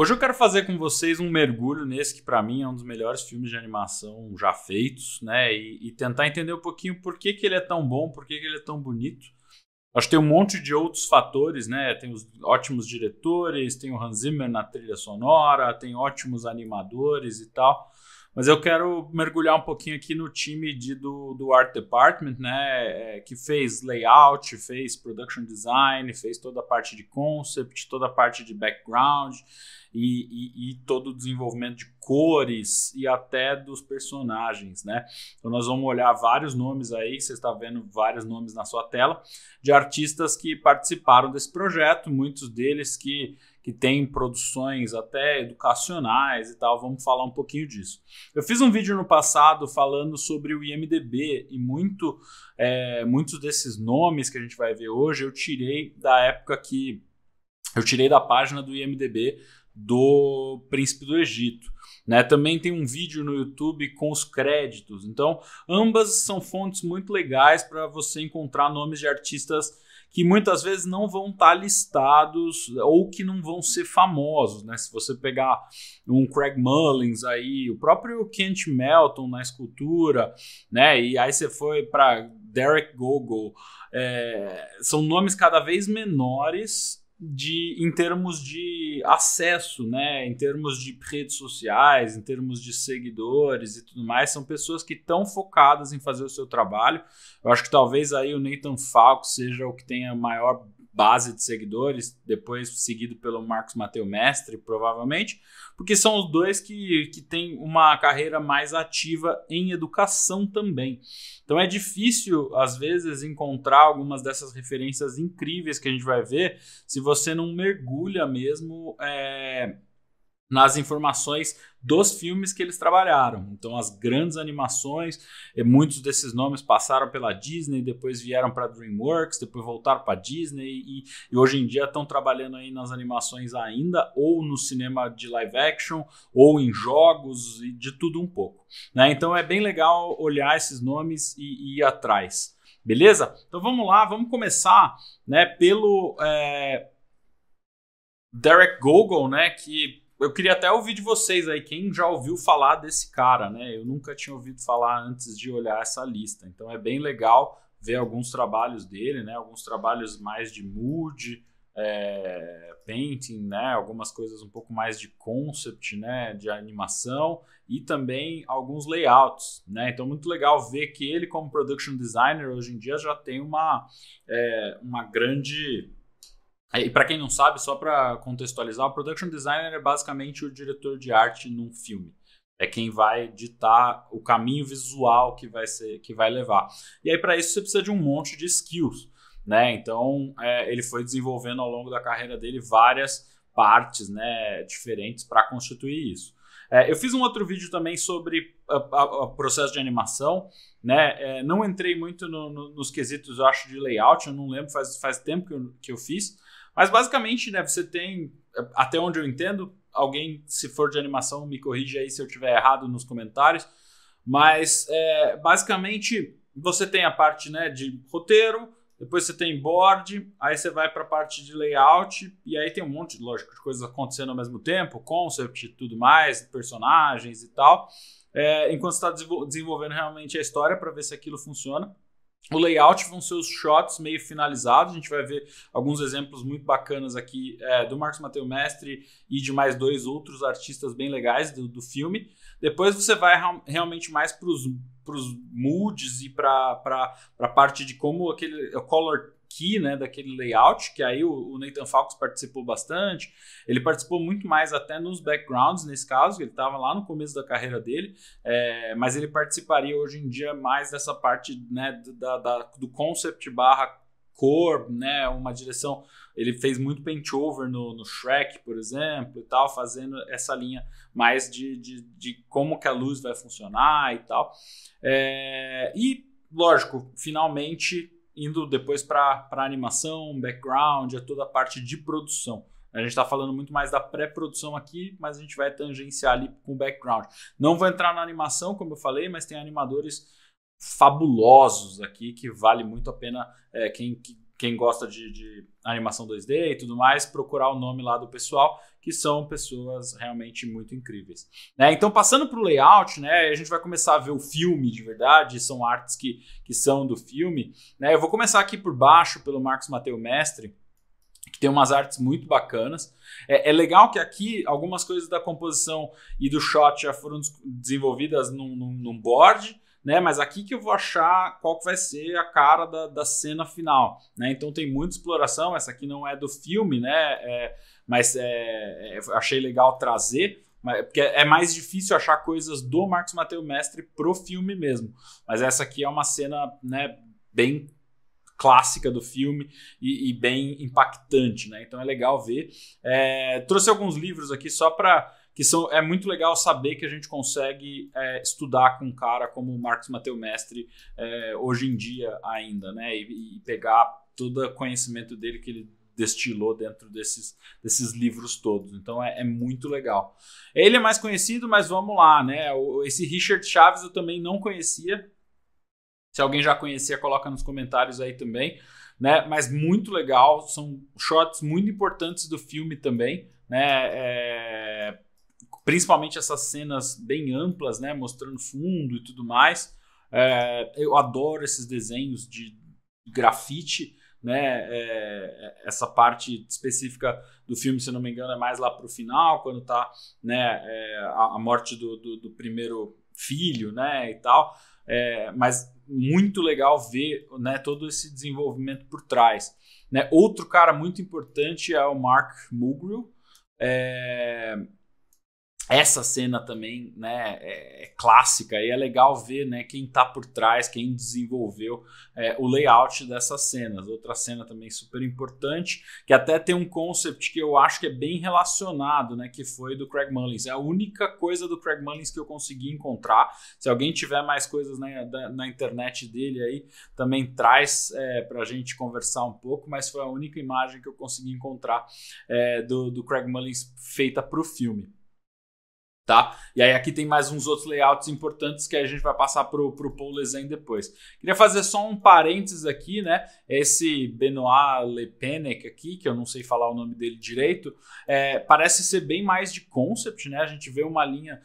Hoje eu quero fazer com vocês um mergulho nesse que para mim é um dos melhores filmes de animação já feitos, né? E, e, tentar entender um pouquinho por que, que ele é tão bom, por que, que ele é tão bonito. Acho que tem um monte de outros fatores, né? Tem os ótimos diretores, tem o Hans Zimmer na trilha sonora, tem ótimos animadores e tal. Mas eu quero mergulhar um pouquinho aqui no time de, do, do Art Department, né? É, que fez layout, fez production design, fez toda a parte de concept, toda a parte de background e, e, e todo o desenvolvimento de cores e até dos personagens, né? Então nós vamos olhar vários nomes aí, você está vendo vários nomes na sua tela, de artistas que participaram desse projeto, muitos deles que que tem produções até educacionais e tal. Vamos falar um pouquinho disso. Eu fiz um vídeo no passado falando sobre o IMDB e muito, é, muitos desses nomes que a gente vai ver hoje eu tirei da época que eu tirei da página do IMDB do Príncipe do Egito. Né? Também tem um vídeo no YouTube com os créditos. Então, ambas são fontes muito legais para você encontrar nomes de artistas que muitas vezes não vão estar tá listados ou que não vão ser famosos, né? Se você pegar um Craig Mullins aí, o próprio Kent Melton na escultura, né? E aí você foi para Derek Gogol, é, são nomes cada vez menores de, em termos de acesso, né? em termos de redes sociais, em termos de seguidores e tudo mais, são pessoas que estão focadas em fazer o seu trabalho. Eu acho que talvez aí o Nathan Falco seja o que tenha maior base de seguidores, depois seguido pelo Marcos Mateu Mestre, provavelmente, porque são os dois que, que têm uma carreira mais ativa em educação também. Então é difícil, às vezes, encontrar algumas dessas referências incríveis que a gente vai ver se você não mergulha mesmo. É nas informações dos filmes que eles trabalharam. Então, as grandes animações, eh, muitos desses nomes passaram pela Disney, depois vieram para DreamWorks, depois voltaram para Disney e, e, hoje em dia estão trabalhando aí nas animações ainda, ou no cinema de live action, ou em jogos, e de tudo um pouco. Né? Então, é bem legal olhar esses nomes e, e ir atrás. Beleza? Então vamos lá, vamos começar né, pelo é, Derek Gogol, né, que eu queria até ouvir de vocês aí, quem já ouviu falar desse cara, né? Eu nunca tinha ouvido falar antes de olhar essa lista. Então é bem legal ver alguns trabalhos dele, né? Alguns trabalhos mais de mood, é, painting, né? Algumas coisas um pouco mais de concept, né? De animação e também alguns layouts, né? Então muito legal ver que ele como production designer hoje em dia já tem uma, é, uma grande e para quem não sabe, só para contextualizar, o production designer é basicamente o diretor de arte num filme. É quem vai ditar o caminho visual que vai ser, que vai levar. E aí para isso você precisa de um monte de skills, né? Então é, ele foi desenvolvendo ao longo da carreira dele várias partes, né, diferentes para constituir isso. É, eu fiz um outro vídeo também sobre o processo de animação, né? É, não entrei muito no, no, nos quesitos, eu acho, de layout, eu não lembro, faz, faz tempo que eu, que eu fiz, mas basicamente, né, você tem, até onde eu entendo, alguém, se for de animação, me corrija aí se eu tiver errado nos comentários. Mas é, basicamente você tem a parte né, de roteiro, depois você tem board, aí você vai para a parte de layout, e aí tem um monte, lógico, de coisas acontecendo ao mesmo tempo, concept e tudo mais, personagens e tal. É, enquanto você está desenvolvendo realmente a história para ver se aquilo funciona. O layout vão ser os shots meio finalizados. A gente vai ver alguns exemplos muito bacanas aqui é, do Marcos Mateu Mestre e de mais dois outros artistas bem legais do, do filme. Depois você vai realmente mais para os moods e para a parte de como aquele color key né, daquele layout, que aí o, o Nathan Falcos participou bastante. Ele participou muito mais até nos backgrounds, nesse caso, ele estava lá no começo da carreira dele, é, mas ele participaria hoje em dia mais dessa parte né, da, da do concept barra cor, né, uma direção. Ele fez muito paint over no, no Shrek, por exemplo, e tal, fazendo essa linha mais de, de, de como que a luz vai funcionar e tal. É, e, lógico, finalmente indo depois para animação, background, é toda a parte de produção. A gente está falando muito mais da pré-produção aqui, mas a gente vai tangenciar ali com o background. Não vou entrar na animação, como eu falei, mas tem animadores fabulosos aqui que vale muito a pena é, quem, quem gosta de, de, animação 2D e tudo mais, procurar o nome lá do pessoal que são pessoas realmente muito incríveis. Né? Então, passando para o layout, né, a gente vai começar a ver o filme de verdade, são artes que, que são do filme. Né? Eu vou começar aqui por baixo, pelo Marcos Mateu Mestre que tem umas artes muito bacanas. É, é, legal que aqui algumas coisas da composição e do shot já foram desenvolvidas num, num, num board, né? Mas aqui que eu vou achar qual que vai ser a cara da, da cena final, né? Então tem muita exploração, essa aqui não é do filme, né? É, mas é, é, achei legal trazer, porque é mais difícil achar coisas do Marcos Mateus Mestre pro filme mesmo. Mas essa aqui é uma cena, né, bem clássica do filme e, e, bem impactante, né? Então é legal ver. É, trouxe alguns livros aqui só para que são, é muito legal saber que a gente consegue é, estudar com um cara como o Marcos Mateu Mestre é, hoje em dia ainda, né? E, e pegar todo o conhecimento dele que ele destilou dentro desses, desses livros todos. Então é, é, muito legal. Ele é mais conhecido, mas vamos lá, né? O, esse Richard Chaves eu também não conhecia. Se alguém já conhecia, coloca nos comentários aí também. Né? Mas muito legal, são shots muito importantes do filme também. Né? É Principalmente essas cenas bem amplas, né? Mostrando fundo e tudo mais. É, eu adoro esses desenhos de grafite, né? É, é essa parte específica do filme, se não me engano, é mais lá para o final, quando tá né, é, a, morte do, do, do, primeiro filho, né? E tal. É, mas muito legal ver né, todo esse desenvolvimento por trás. Né? Outro cara muito importante é o Mark Mulgrew. É, essa cena também né, é, é, clássica e é legal ver né, quem está por trás, quem desenvolveu é, o layout dessas cenas. Outra cena também super importante, que até tem um concept que eu acho que é bem relacionado, né, que foi do Craig Mullins. É a única coisa do Craig Mullins que eu consegui encontrar. Se alguém tiver mais coisas na, né, da, na internet dele aí, também traz é, para a gente conversar um pouco, mas foi a única imagem que eu consegui encontrar é, do, do Craig Mullins feita para o filme tá? E aí aqui tem mais uns outros layouts importantes que a gente vai passar pro, pro Paul Lezen depois. Queria fazer só um parênteses aqui, né? Esse Benoit Lepenec aqui, que eu não sei falar o nome dele direito, é, parece ser bem mais de concept, né? A gente vê uma linha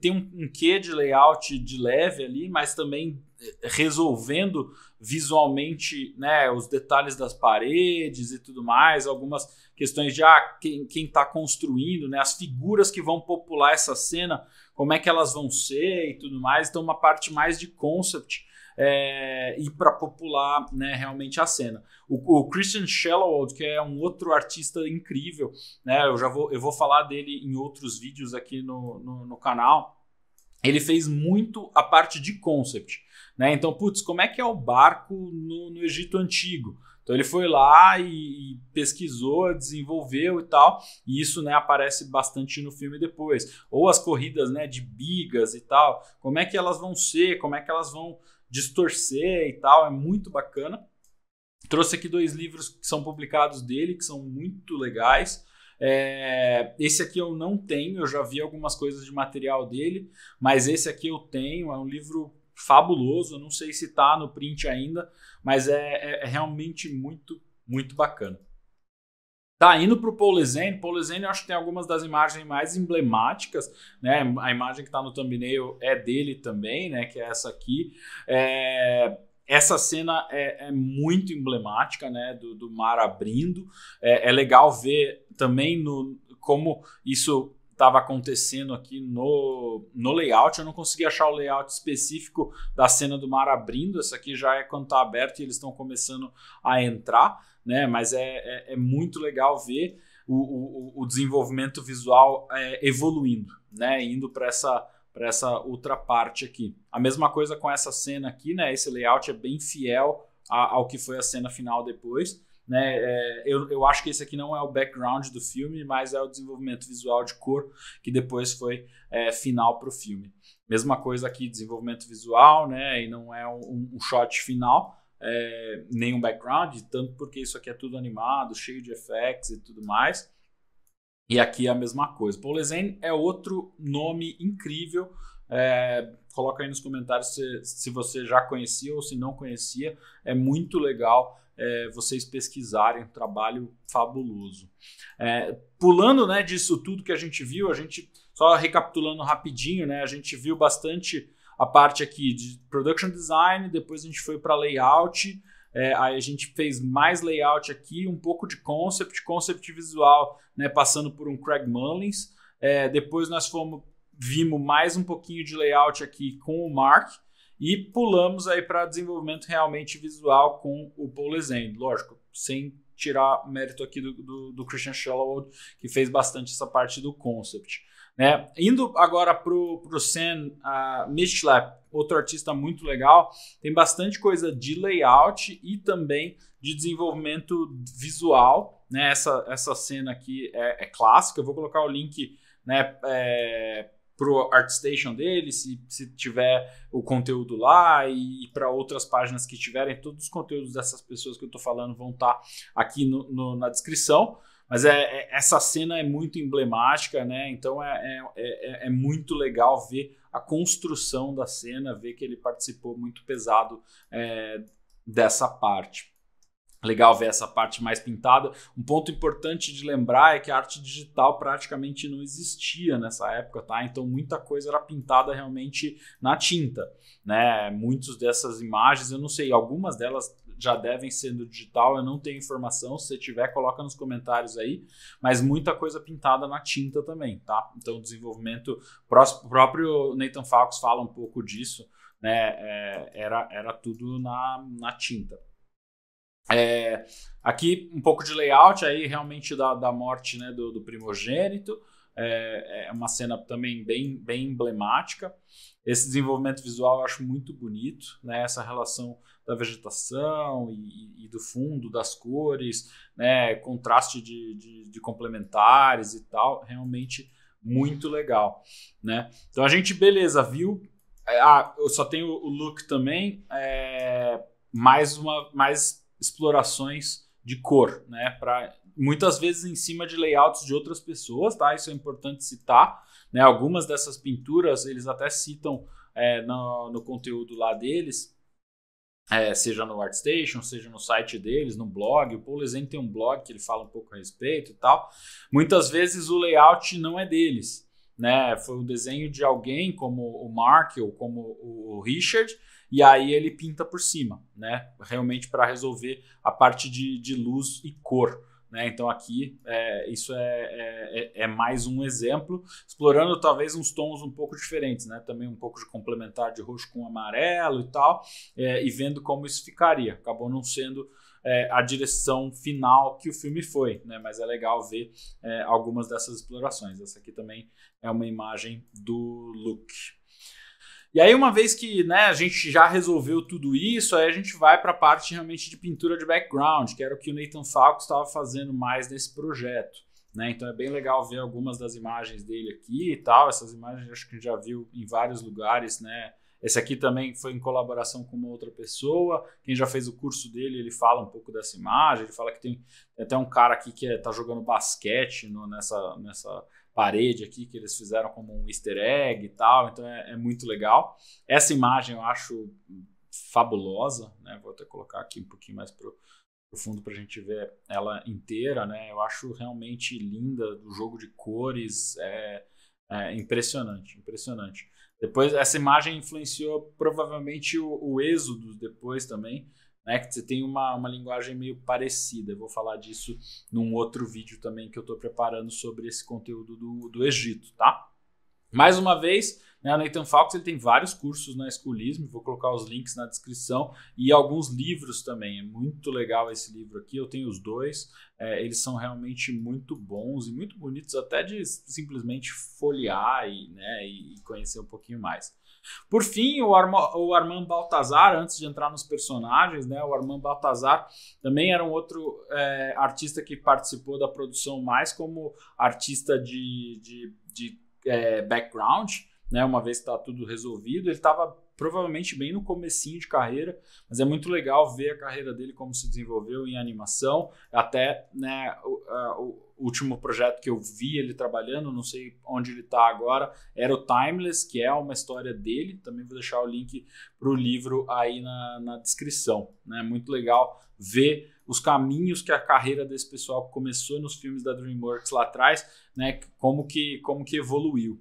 tem um, um quê de layout de leve ali, mas também é, resolvendo visualmente né, os detalhes das paredes e tudo mais, algumas questões de ah, quem está construindo, né, as figuras que vão popular essa cena, como é que elas vão ser e tudo mais. Então, uma parte mais de concept é, e para popular né, realmente a cena. O, o, Christian Shellowald, que é um outro artista incrível, né, eu já vou, eu vou falar dele em outros vídeos aqui no, no, no canal. Ele fez muito a parte de concept. Né? Então, putz, como é que é o barco no, no Egito Antigo? Então ele foi lá e, pesquisou, desenvolveu e tal, e isso né, aparece bastante no filme depois. Ou as corridas né, de bigas e tal, como é que elas vão ser, como é que elas vão distorcer e tal, é muito bacana. Trouxe aqui dois livros que são publicados dele, que são muito legais. É, esse aqui eu não tenho, eu já vi algumas coisas de material dele, mas esse aqui eu tenho, é um livro fabuloso. Não sei se está no print ainda, mas é, é, é, realmente muito, muito bacana. Tá, indo para o Polesene. Polesene eu acho que tem algumas das imagens mais emblemáticas, né? A imagem que está no thumbnail é dele também, né? Que é essa aqui. É, essa cena é, é, muito emblemática, né? Do, do mar abrindo. É, é legal ver também no, como isso estava acontecendo aqui no, no layout. Eu não consegui achar o layout específico da cena do mar abrindo. Essa aqui já é quando está aberto e eles estão começando a entrar, né? Mas é, é, é muito legal ver o, o, o desenvolvimento visual é, evoluindo, né? Indo para essa para essa outra parte aqui. A mesma coisa com essa cena aqui, né? Esse layout é bem fiel a, ao que foi a cena final depois. Né? É, eu, eu acho que esse aqui não é o background do filme, mas é o desenvolvimento visual de cor que depois foi é, final para o filme. Mesma coisa aqui, desenvolvimento visual, né? E não é um, um shot final, é, um background, tanto porque isso aqui é tudo animado, cheio de effects e tudo mais. E aqui é a mesma coisa. Paul Lezen é outro nome incrível é, coloca aí nos comentários se, se você já conhecia ou se não conhecia. É muito legal é, vocês pesquisarem, trabalho fabuloso. É, pulando né, disso tudo que a gente viu, a gente, só recapitulando rapidinho, né, a gente viu bastante a parte aqui de production design, depois a gente foi para layout, é, aí a gente fez mais layout aqui, um pouco de concept, concept visual, né, passando por um Craig Mullins. É, depois nós fomos vimos mais um pouquinho de layout aqui com o Mark e pulamos aí para desenvolvimento realmente visual com o Paul Lezen. Lógico, sem tirar mérito aqui do, do, do Christian Sherwood, que fez bastante essa parte do concept. Né? Indo agora para o Sam uh, Michlap, outro artista muito legal, tem bastante coisa de layout e também de desenvolvimento visual. Né? Essa, essa cena aqui é, é clássica, eu vou colocar o link né, é, pro ArtStation dele, se, se tiver o conteúdo lá e, e para outras páginas que tiverem, todos os conteúdos dessas pessoas que eu estou falando vão estar tá aqui no, no, na descrição. Mas é, é, essa cena é muito emblemática, né? Então é, é, é, é, é muito legal ver a construção da cena, ver que ele participou muito pesado é, dessa parte. Legal ver essa parte mais pintada. Um ponto importante de lembrar é que a arte digital praticamente não existia nessa época, tá? Então muita coisa era pintada realmente na tinta, né? Muitas dessas imagens, eu não sei, algumas delas já devem ser digital, eu não tenho informação, se tiver coloca nos comentários aí, mas muita coisa pintada na tinta também, tá? Então desenvolvimento, o próprio Nathan Falks fala um pouco disso, né? É, era, era tudo na, na tinta. É, aqui um pouco de layout aí realmente da, da morte né, do, do primogênito. É, é, uma cena também bem, bem emblemática. Esse desenvolvimento visual eu acho muito bonito, né? Essa relação da vegetação e, e do fundo, das cores, né? Contraste de, de, de complementares e tal, realmente muito legal, né? Então a gente, beleza, viu? É, ah, eu só tenho o look também, é, mais uma, mais explorações de cor, né? Pra, muitas vezes em cima de layouts de outras pessoas, tá? Isso é importante citar. Né? Algumas dessas pinturas eles até citam é, no, no conteúdo lá deles. É, seja no ArtStation, seja no site deles, no blog. O Paul exemplo tem um blog que ele fala um pouco a respeito e tal. Muitas vezes o layout não é deles, né? Foi um desenho de alguém como o Mark ou como o Richard, e aí ele pinta por cima, né? Realmente para resolver a parte de, de luz e cor. Né? Então aqui é, isso é, é, é, é, mais um exemplo, explorando talvez uns tons um pouco diferentes, né? também um pouco de complementar de roxo com amarelo e tal, é, e vendo como isso ficaria. Acabou não sendo é, a direção final que o filme foi, né? mas é legal ver algumas dessas explorações. Essa aqui também é uma imagem do look. E aí, uma vez que né, a gente já resolveu tudo isso, aí a gente vai para a parte realmente de pintura de background, que era o que o Nathan Falco estava fazendo mais nesse projeto. Né? Então é bem legal ver algumas das imagens dele aqui e tal. Essas imagens acho que a gente já viu em vários lugares, né? Esse aqui também foi em colaboração com uma outra pessoa. Quem já fez o curso dele, ele fala um pouco dessa imagem. Ele fala que tem até um cara aqui que está é, jogando basquete no, nessa, nessa parede aqui que eles fizeram como um easter egg e tal, então é, é muito legal. Essa imagem eu acho fabulosa, né? Vou até colocar aqui um pouquinho mais pro, pro fundo para a gente ver ela inteira, né? Eu acho realmente linda, do jogo de cores, é, é impressionante, impressionante. Depois, essa imagem influenciou provavelmente o, o êxodo depois também, né? Que você tem uma, uma linguagem meio parecida. Eu vou falar disso num outro vídeo também que eu estou preparando sobre esse conteúdo do, do Egito, tá? Mais uma vez, né, o Nathan Falks ele tem vários cursos na Escolismo, vou colocar os links na descrição e alguns livros também. É muito legal esse livro aqui, eu tenho os dois. É, eles são realmente muito bons e muito bonitos, até de simplesmente folhear e, né, e conhecer um pouquinho mais. Por fim, o, Arma, o Armand Baltazar, antes de entrar nos personagens, né, o Armand Baltazar também era um outro é, artista que participou da produção mais como artista de, de, de é, background, né? Uma vez que está tudo resolvido, ele estava provavelmente bem no comecinho de carreira, mas é muito legal ver a carreira dele como se desenvolveu em animação, até né, o, a, o último projeto que eu vi ele trabalhando, não sei onde ele está agora, era o Timeless, que é uma história dele, também vou deixar o link para o livro aí na, na descrição, né? muito legal ver os caminhos que a carreira desse pessoal começou nos filmes da DreamWorks lá atrás, né, como que como que evoluiu.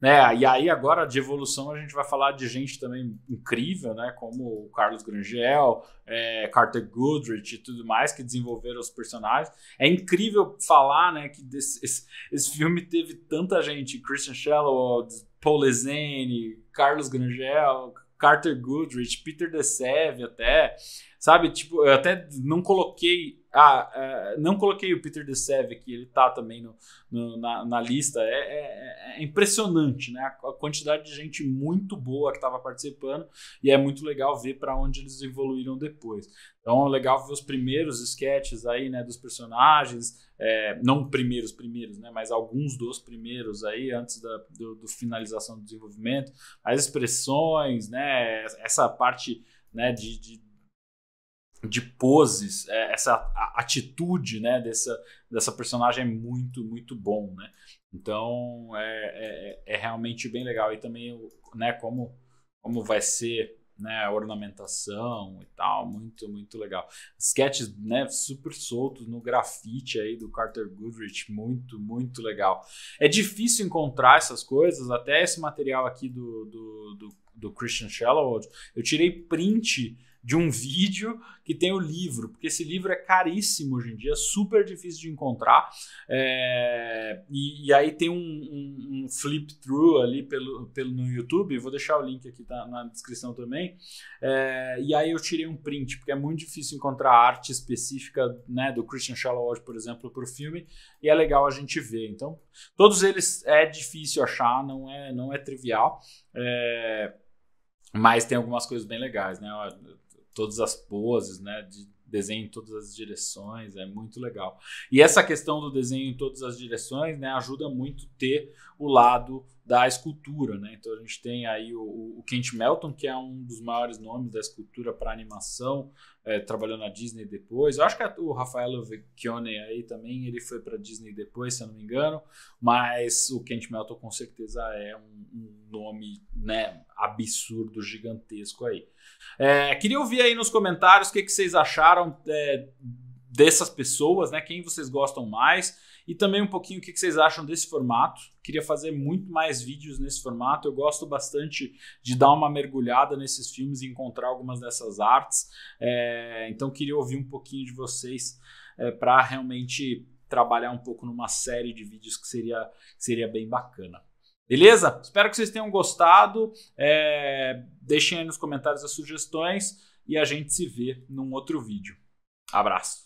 Né? E aí agora de evolução a gente vai falar de gente também incrível, né? Como o Carlos Grangel, é, Carter Goodrich e tudo mais que desenvolveram os personagens. É incrível falar, né? Que desse, esse, esse, filme teve tanta gente: Christian Shallow, Paul Lezane, Carlos Grangel, Carter Goodrich, Peter DeSeve até, sabe? Tipo, eu até não coloquei ah, é, não coloquei o Peter DeSeve aqui, ele tá também no, no, na, na, lista. É, é, é, é impressionante, né? A quantidade de gente muito boa que estava participando e é muito legal ver para onde eles evoluíram depois. Então, é legal ver os primeiros sketches aí, né, dos personagens, é, não primeiros, primeiros, né, mas alguns dos primeiros aí, antes da do, do finalização do desenvolvimento, as expressões, né, essa parte né, de, de de poses, é, essa atitude né, dessa, dessa personagem é muito, muito bom. Né? Então é, é, é, é realmente bem legal. E também né, como, como vai ser né, a ornamentação e tal, muito, muito legal. Sketches né, super soltos no grafite aí do Carter Goodrich, muito, muito legal. É difícil encontrar essas coisas, até esse material aqui do, do, do, do Christian Shallow, eu tirei print de um vídeo que tem o livro, porque esse livro é caríssimo hoje em dia, é super difícil de encontrar. É, e, e, aí tem um, um, um flip-through ali pelo, pelo, no YouTube, vou deixar o link aqui tá, na descrição também. É, e aí eu tirei um print, porque é muito difícil encontrar arte específica né, do Christian Shalawod, por exemplo, para o filme, e é legal a gente ver. Então, todos eles é difícil achar, não é, não é trivial. É, mas tem algumas coisas bem legais, né? todas as poses, né? De desenho em todas as direções, é muito legal. E essa questão do desenho em todas as direções, né, ajuda muito ter o lado da escultura, né? Então a gente tem aí o, o Kent Melton, que é um dos maiores nomes da escultura para animação, é, trabalhou na Disney depois. Eu acho que o Rafael Vecchione aí também, ele foi para Disney depois, se eu não me engano, mas o Kent Melton com certeza é um, um nome, né, absurdo, gigantesco aí. É, queria ouvir aí nos comentários o que, que vocês acharam é, dessas pessoas, né? Quem vocês gostam mais e também um pouquinho o que vocês acham desse formato. Queria fazer muito mais vídeos nesse formato. Eu gosto bastante de dar uma mergulhada nesses filmes e encontrar algumas dessas artes. É, então queria ouvir um pouquinho de vocês é, para realmente trabalhar um pouco numa série de vídeos que seria, seria bem bacana. Beleza? Espero que vocês tenham gostado. É, deixem aí nos comentários as sugestões e a gente se vê num outro vídeo. Abraço!